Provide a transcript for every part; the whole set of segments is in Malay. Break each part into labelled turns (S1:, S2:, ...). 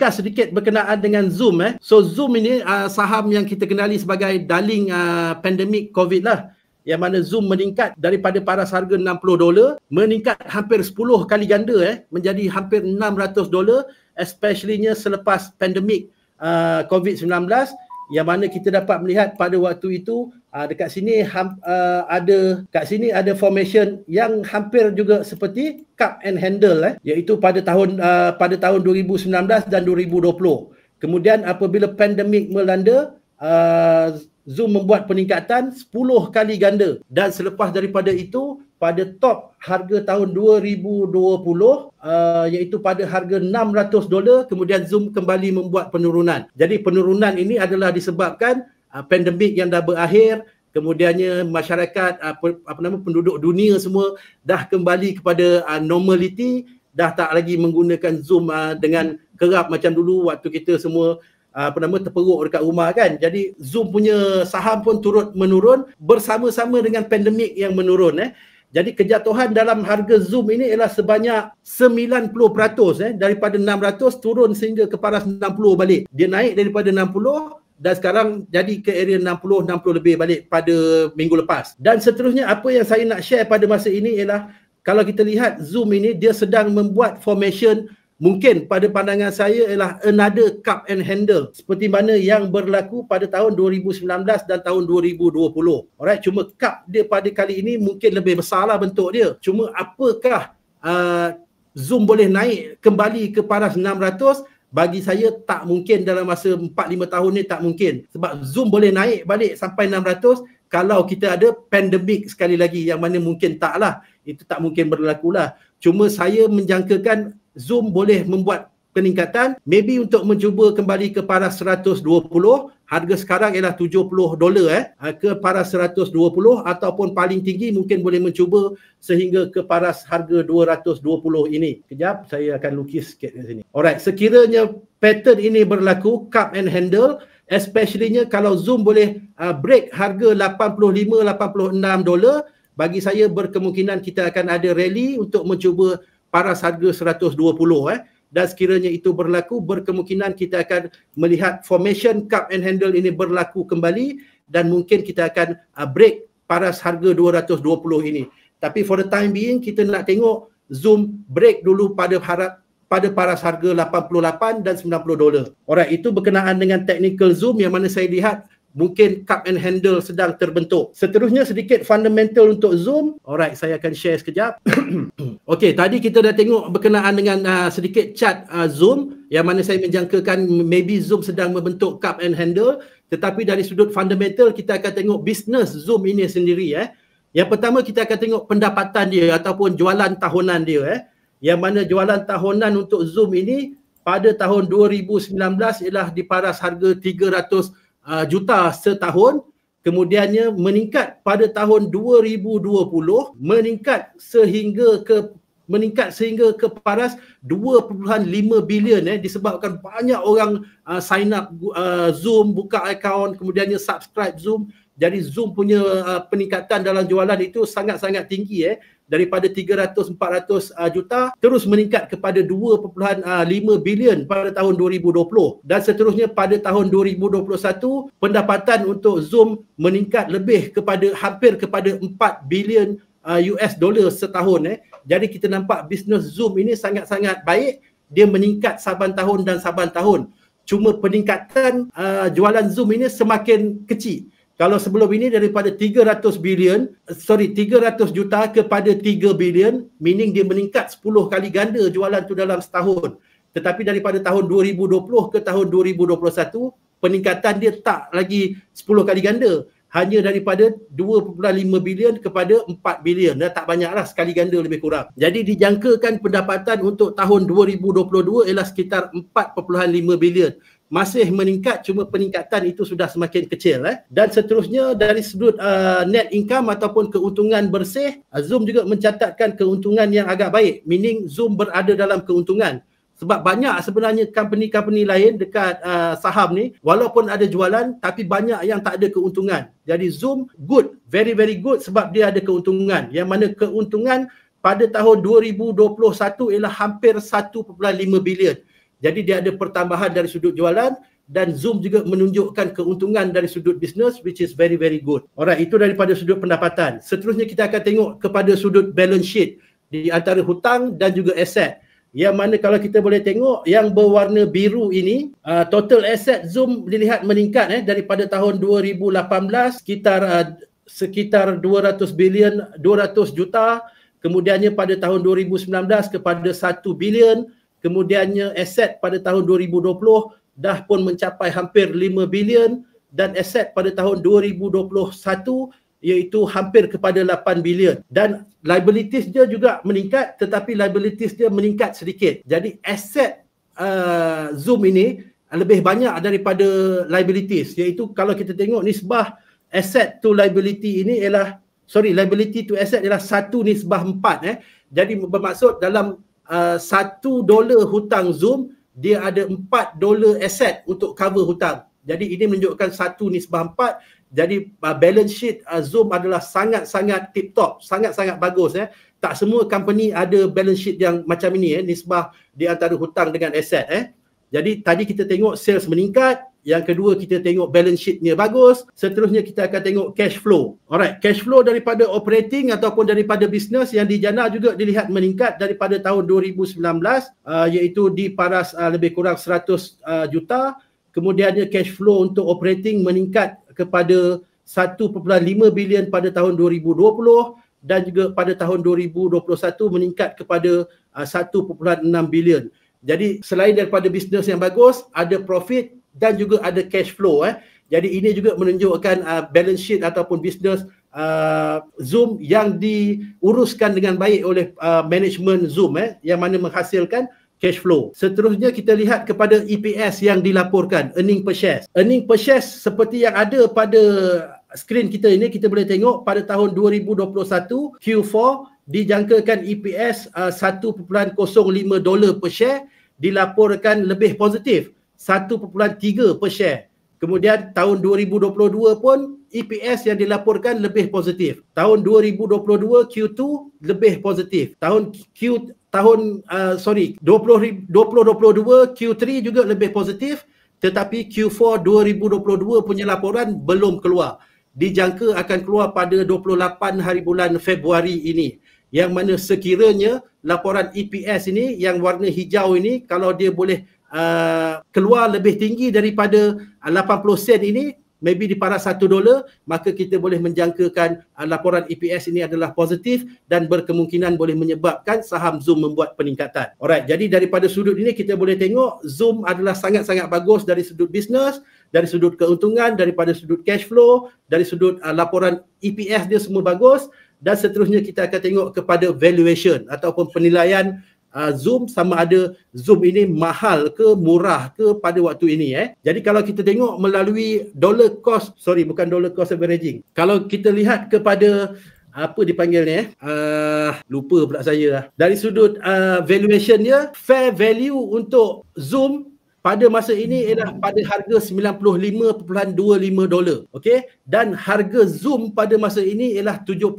S1: discuss sedikit berkenaan dengan Zoom eh. So Zoom ini uh, saham yang kita kenali sebagai darling uh, ah, pandemik COVID lah. Yang mana Zoom meningkat daripada paras harga 60 dolar meningkat hampir 10 kali ganda eh menjadi hampir 600 dolar especiallynya selepas pandemik uh, ah, COVID-19 yang mana kita dapat melihat pada waktu itu Uh, dekat sini uh, ada kat sini ada formation yang hampir juga seperti cup and handle eh iaitu pada tahun uh, pada tahun 2019 dan 2020. Kemudian apabila pandemik melanda uh, Zoom membuat peningkatan 10 kali ganda dan selepas daripada itu pada top harga tahun 2020 uh, iaitu pada harga 600 dolar kemudian Zoom kembali membuat penurunan. Jadi penurunan ini adalah disebabkan uh, pandemik yang dah berakhir kemudiannya masyarakat uh, apa nama penduduk dunia semua dah kembali kepada uh, ah, normality dah tak lagi menggunakan zoom uh, dengan kerap macam dulu waktu kita semua apa nama terperuk dekat rumah kan jadi zoom punya saham pun turut menurun bersama-sama dengan pandemik yang menurun eh jadi kejatuhan dalam harga zoom ini ialah sebanyak 90% eh daripada 600 turun sehingga ke paras 60 balik dia naik daripada 60 dan sekarang jadi ke area 60 60 lebih balik pada minggu lepas dan seterusnya apa yang saya nak share pada masa ini ialah kalau kita lihat zoom ini dia sedang membuat formation mungkin pada pandangan saya ialah another cup and handle seperti mana yang berlaku pada tahun 2019 dan tahun 2020 alright cuma cup dia pada kali ini mungkin lebih besarlah bentuk dia cuma apakah uh, zoom boleh naik kembali ke paras 600 bagi saya tak mungkin dalam masa 4-5 tahun ni tak mungkin sebab Zoom boleh naik balik sampai 600 kalau kita ada pandemik sekali lagi yang mana mungkin taklah itu tak mungkin berlaku lah cuma saya menjangkakan Zoom boleh membuat peningkatan maybe untuk mencuba kembali ke paras 120 harga sekarang ialah 70 dolar eh ke paras 120 ataupun paling tinggi mungkin boleh mencuba sehingga ke paras harga 220 ini kejap saya akan lukis sikit kat sini alright sekiranya pattern ini berlaku cup and handle especiallynya kalau zoom boleh uh, break harga 85 86 dolar bagi saya berkemungkinan kita akan ada rally untuk mencuba paras harga 120 eh dan sekiranya itu berlaku berkemungkinan kita akan melihat formation cup and handle ini berlaku kembali dan mungkin kita akan uh, break paras harga 220 ini tapi for the time being kita nak tengok zoom break dulu pada harap pada paras harga 88 dan 90 dolar. Alright, itu berkenaan dengan technical zoom yang mana saya lihat mungkin cup and handle sedang terbentuk. Seterusnya sedikit fundamental untuk Zoom. Alright, saya akan share sekejap. okay, tadi kita dah tengok berkenaan dengan uh, sedikit chat uh, Zoom yang mana saya menjangkakan maybe Zoom sedang membentuk cup and handle. Tetapi dari sudut fundamental, kita akan tengok bisnes Zoom ini sendiri. Eh. Yang pertama, kita akan tengok pendapatan dia ataupun jualan tahunan dia. Eh. Yang mana jualan tahunan untuk Zoom ini pada tahun 2019 ialah diparas harga 300 uh, juta setahun kemudiannya meningkat pada tahun 2020 meningkat sehingga ke meningkat sehingga ke paras 2.5 bilion eh disebabkan banyak orang uh, sign up uh, Zoom buka account kemudiannya subscribe Zoom jadi Zoom punya uh, peningkatan dalam jualan itu sangat-sangat tinggi eh daripada 300 400 uh, juta terus meningkat kepada 2.5 uh, bilion pada tahun 2020 dan seterusnya pada tahun 2021 pendapatan untuk Zoom meningkat lebih kepada hampir kepada 4 bilion uh, ah, US dollar setahun eh jadi kita nampak bisnes Zoom ini sangat-sangat baik dia meningkat saban tahun dan saban tahun cuma peningkatan uh, jualan Zoom ini semakin kecil kalau sebelum ini daripada 300 bilion, sorry 300 juta kepada 3 bilion, meaning dia meningkat 10 kali ganda jualan tu dalam setahun. Tetapi daripada tahun 2020 ke tahun 2021, peningkatan dia tak lagi 10 kali ganda. Hanya daripada 2.5 bilion kepada 4 bilion. Dah tak banyaklah sekali ganda lebih kurang. Jadi dijangkakan pendapatan untuk tahun 2022 ialah sekitar 4.5 bilion masih meningkat cuma peningkatan itu sudah semakin kecil eh dan seterusnya dari sudut uh, net income ataupun keuntungan bersih uh, Zoom juga mencatatkan keuntungan yang agak baik meaning Zoom berada dalam keuntungan sebab banyak sebenarnya company-company lain dekat uh, saham ni walaupun ada jualan tapi banyak yang tak ada keuntungan jadi Zoom good very very good sebab dia ada keuntungan yang mana keuntungan pada tahun 2021 ialah hampir 1.5 bilion jadi dia ada pertambahan dari sudut jualan dan Zoom juga menunjukkan keuntungan dari sudut bisnes which is very very good. Orang itu daripada sudut pendapatan. Seterusnya kita akan tengok kepada sudut balance sheet di antara hutang dan juga aset. Yang mana kalau kita boleh tengok yang berwarna biru ini uh, total aset Zoom dilihat meningkat eh daripada tahun 2018 sekitar uh, sekitar 200 bilion 200 juta kemudiannya pada tahun 2019 kepada 1 bilion kemudiannya aset pada tahun 2020 dah pun mencapai hampir 5 bilion dan aset pada tahun 2021 iaitu hampir kepada 8 bilion dan liabilities dia juga meningkat tetapi liabilities dia meningkat sedikit jadi aset uh, Zoom ini lebih banyak daripada liabilities iaitu kalau kita tengok nisbah asset to liability ini ialah sorry liability to asset ialah satu nisbah empat eh jadi bermaksud dalam Uh, satu dolar hutang Zoom dia ada empat dolar aset untuk cover hutang. Jadi ini menunjukkan satu nisbah empat. Jadi uh, balance sheet uh, Zoom adalah sangat-sangat tip top, sangat-sangat bagus. Eh. Tak semua company ada balance sheet yang macam ini, eh, nisbah di antara hutang dengan aset. Eh. Jadi tadi kita tengok sales meningkat, yang kedua kita tengok balance sheetnya bagus. Seterusnya kita akan tengok cash flow. Alright, cash flow daripada operating ataupun daripada bisnes yang dijana juga dilihat meningkat daripada tahun 2019 uh, iaitu paras uh, lebih kurang 100 uh, juta. Kemudiannya cash flow untuk operating meningkat kepada 1.5 bilion pada tahun 2020 dan juga pada tahun 2021 meningkat kepada uh, 1.6 bilion. Jadi selain daripada bisnes yang bagus, ada profit dan juga ada cash flow eh. Jadi ini juga menunjukkan uh, balance sheet ataupun business uh, Zoom yang diuruskan dengan baik oleh uh, management Zoom eh yang mana menghasilkan cash flow. Seterusnya kita lihat kepada EPS yang dilaporkan, earning per share. Earning per share seperti yang ada pada skrin kita ini kita boleh tengok pada tahun 2021 Q4 dijangkakan EPS uh, 1.05 dolar per share dilaporkan lebih positif 1.3 per share. Kemudian tahun 2022 pun EPS yang dilaporkan lebih positif. Tahun 2022 Q2 lebih positif. Tahun Q tahun uh, sorry 20 2022 Q3 juga lebih positif tetapi Q4 2022 punya laporan belum keluar. Dijangka akan keluar pada 28 hari bulan Februari ini. Yang mana sekiranya laporan EPS ini yang warna hijau ini kalau dia boleh uh, keluar lebih tinggi daripada 80 uh, sen ini maybe di paras 1 dolar maka kita boleh menjangkakan uh, laporan EPS ini adalah positif dan berkemungkinan boleh menyebabkan saham Zoom membuat peningkatan. Alright, jadi daripada sudut ini kita boleh tengok Zoom adalah sangat-sangat bagus dari sudut bisnes, dari sudut keuntungan, daripada sudut cash flow, dari sudut uh, laporan EPS dia semua bagus dan seterusnya kita akan tengok kepada valuation ataupun penilaian uh, Zoom sama ada Zoom ini mahal ke murah ke pada waktu ini eh. Jadi kalau kita tengok melalui dollar cost sorry bukan dollar cost averaging. Kalau kita lihat kepada apa dipanggilnya eh uh, lupa pula saya lah. Dari sudut uh, valuation dia fair value untuk Zoom pada masa ini ialah pada harga 95.25 dolar. okay? dan harga Zoom pada masa ini ialah 74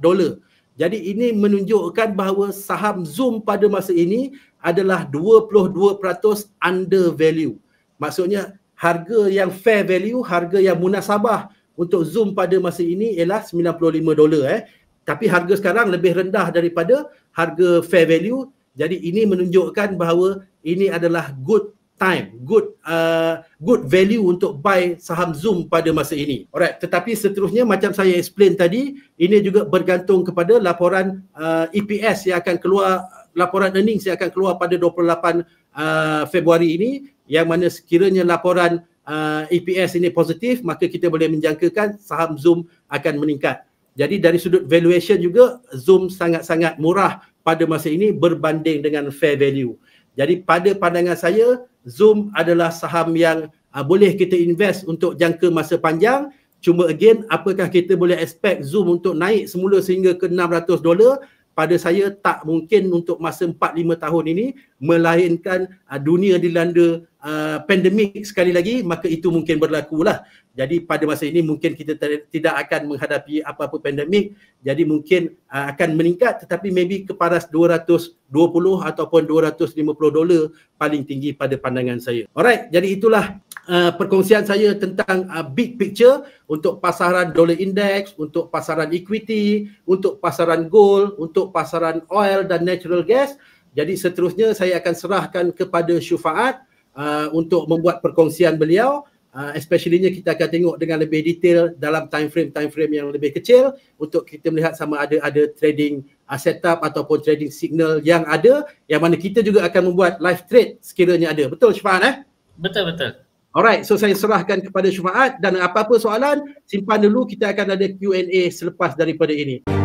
S1: dolar. Jadi ini menunjukkan bahawa saham Zoom pada masa ini adalah 22% under value. Maksudnya harga yang fair value, harga yang munasabah untuk Zoom pada masa ini ialah 95 dolar eh. Tapi harga sekarang lebih rendah daripada harga fair value. Jadi ini menunjukkan bahawa ini adalah good time, good uh, good value untuk buy saham Zoom pada masa ini. Alright, tetapi seterusnya macam saya explain tadi, ini juga bergantung kepada laporan uh, EPS yang akan keluar, laporan earnings yang akan keluar pada 28 uh, Februari ini yang mana sekiranya laporan uh, EPS ini positif, maka kita boleh menjangkakan saham Zoom akan meningkat. Jadi dari sudut valuation juga Zoom sangat-sangat murah pada masa ini berbanding dengan fair value. Jadi pada pandangan saya Zoom adalah saham yang uh, boleh kita invest untuk jangka masa panjang cuma again apakah kita boleh expect Zoom untuk naik semula sehingga ke 600 dolar pada saya tak mungkin untuk masa 4-5 tahun ini melainkan uh, dunia dilanda uh, pandemik sekali lagi maka itu mungkin berlakulah. Jadi pada masa ini mungkin kita tidak akan menghadapi apa-apa pandemik jadi mungkin uh, akan meningkat tetapi maybe keparas 220 ataupun 250 dolar paling tinggi pada pandangan saya. Alright jadi itulah Uh, perkongsian saya tentang uh, big picture untuk pasaran dollar index, untuk pasaran equity, untuk pasaran gold, untuk pasaran oil dan natural gas. Jadi seterusnya saya akan serahkan kepada Syufaat uh, untuk membuat perkongsian beliau. Uh, especially kita akan tengok dengan lebih detail dalam time frame time frame yang lebih kecil untuk kita melihat sama ada ada trading uh, setup ataupun trading signal yang ada yang mana kita juga akan membuat live trade sekiranya ada. Betul Syufaat eh? Betul betul. Alright, so saya serahkan kepada Syafaat dan apa-apa soalan simpan dulu kita akan ada Q&A selepas daripada ini.